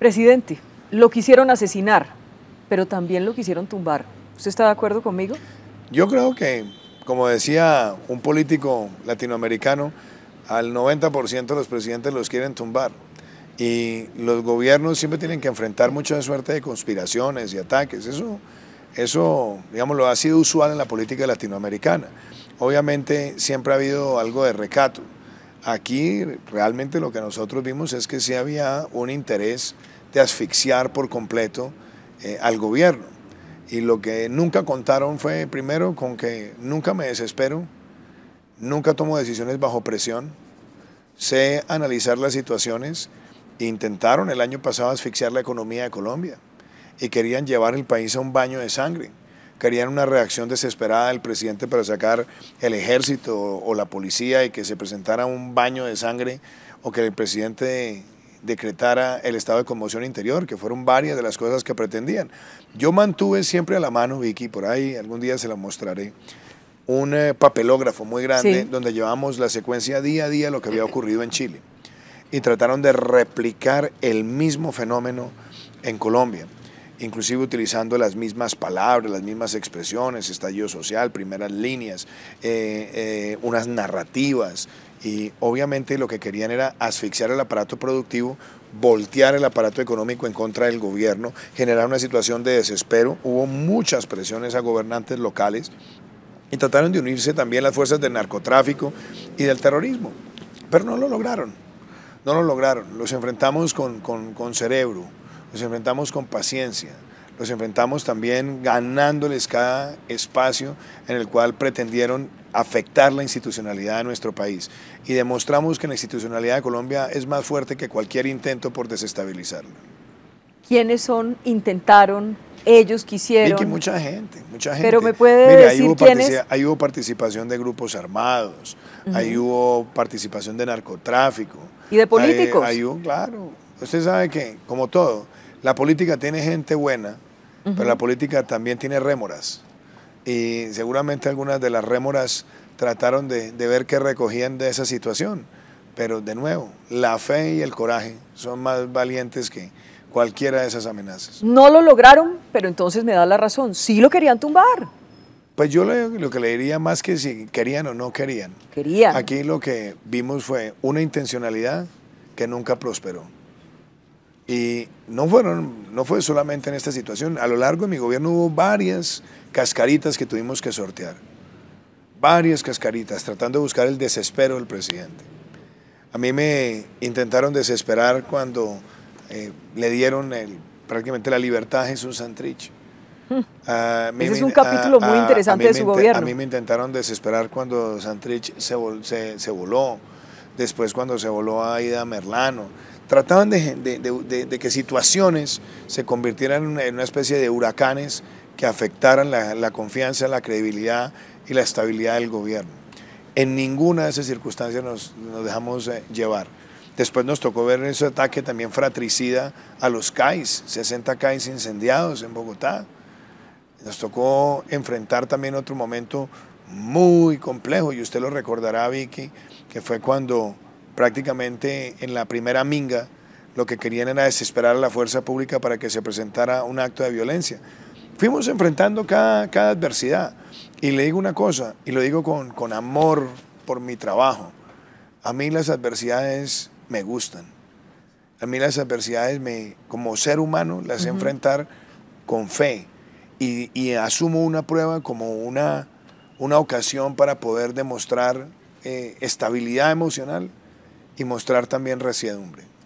Presidente, lo quisieron asesinar, pero también lo quisieron tumbar. ¿Usted está de acuerdo conmigo? Yo creo que, como decía un político latinoamericano, al 90% de los presidentes los quieren tumbar. Y los gobiernos siempre tienen que enfrentar mucha suerte de conspiraciones y ataques. Eso, eso digamos, lo ha sido usual en la política latinoamericana. Obviamente siempre ha habido algo de recato. Aquí realmente lo que nosotros vimos es que sí había un interés de asfixiar por completo eh, al gobierno. Y lo que nunca contaron fue, primero, con que nunca me desespero, nunca tomo decisiones bajo presión, sé analizar las situaciones. Intentaron el año pasado asfixiar la economía de Colombia y querían llevar el país a un baño de sangre querían una reacción desesperada del presidente para sacar el ejército o, la policía y que se presentara un baño de sangre o que el presidente decretara el estado de conmoción interior, que fueron varias de las cosas que pretendían. Yo mantuve siempre a la mano, Vicky, por ahí algún día se la mostraré, un eh, papelógrafo muy grande donde llevamos la secuencia día a día de lo que había ocurrido en Chile. Y trataron de replicar el mismo fenómeno en Colombia inclusive utilizando las mismas palabras, las mismas expresiones, estallido social, primeras líneas, eh, eh, unas narrativas. Y obviamente lo que querían era asfixiar el aparato productivo, voltear el aparato económico en contra del gobierno, generar una situación de desespero. Hubo muchas presiones a gobernantes locales y trataron de unirse también las fuerzas del narcotráfico y del terrorismo, pero no lo lograron. No lo lograron, los enfrentamos con, con cerebro, los enfrentamos con paciencia, los enfrentamos también ganándoles cada espacio en el cual pretendieron afectar la institucionalidad de nuestro país y demostramos que la institucionalidad de Colombia es más fuerte que cualquier intento por desestabilizarla. ¿Quiénes son, intentaron, ellos quisieron? que mucha gente, mucha gente. Pero me puede decir quiénes? ahí hubo participación de grupos armados, hay ahí hubo participación de narcotráfico. ¿Y de políticos? Hay, ahí claro. Usted sabe que, como todo, la política tiene gente buena, pero la política también tiene rémoras. Y seguramente algunas de las rémoras trataron de, ver qué recogían de esa situación. Pero de nuevo, la fe y el coraje son más valientes que, cualquiera de esas amenazas. No lo lograron, pero entonces me da la razón. Sí lo querían tumbar. Pues yo lo, lo, que le diría más que si querían o no querían. Querían. Aquí lo que vimos fue una intencionalidad que nunca prosperó. Y no, fueron, no fue solamente en esta situación, a lo largo de mi gobierno hubo varias cascaritas que tuvimos que sortear, varias cascaritas, tratando de buscar el desespero del presidente. A mí me intentaron desesperar cuando eh, le dieron el, prácticamente la libertad a Jesús Santrich. Hmm. Ese es un capítulo muy interesante de su gobierno. A mí me intentaron desesperar cuando Santrich se, se, se, voló, después cuando se voló a Ida Merlano trataban de, que situaciones se convirtieran en una, especie de huracanes que afectaran la, confianza, la credibilidad y la estabilidad del gobierno. En ninguna de esas circunstancias nos, nos, dejamos eh, llevar. Después nos tocó ver ese ataque también fratricida a los CAIs, 60 CAIs incendiados en Bogotá. Nos tocó enfrentar también otro momento muy complejo, y usted lo recordará, Vicky, que fue cuando prácticamente en la primera minga lo que querían era desesperar a la fuerza pública para que se presentara un acto de violencia. Fuimos enfrentando cada, adversidad. Y le digo una cosa, y lo digo con, amor por mi trabajo. A mí las adversidades me gustan. A mí las adversidades, me, como ser humano, las enfrentar con fe. Y, asumo una prueba como una, una ocasión para poder demostrar eh, estabilidad emocional y mostrar también resiedumbre.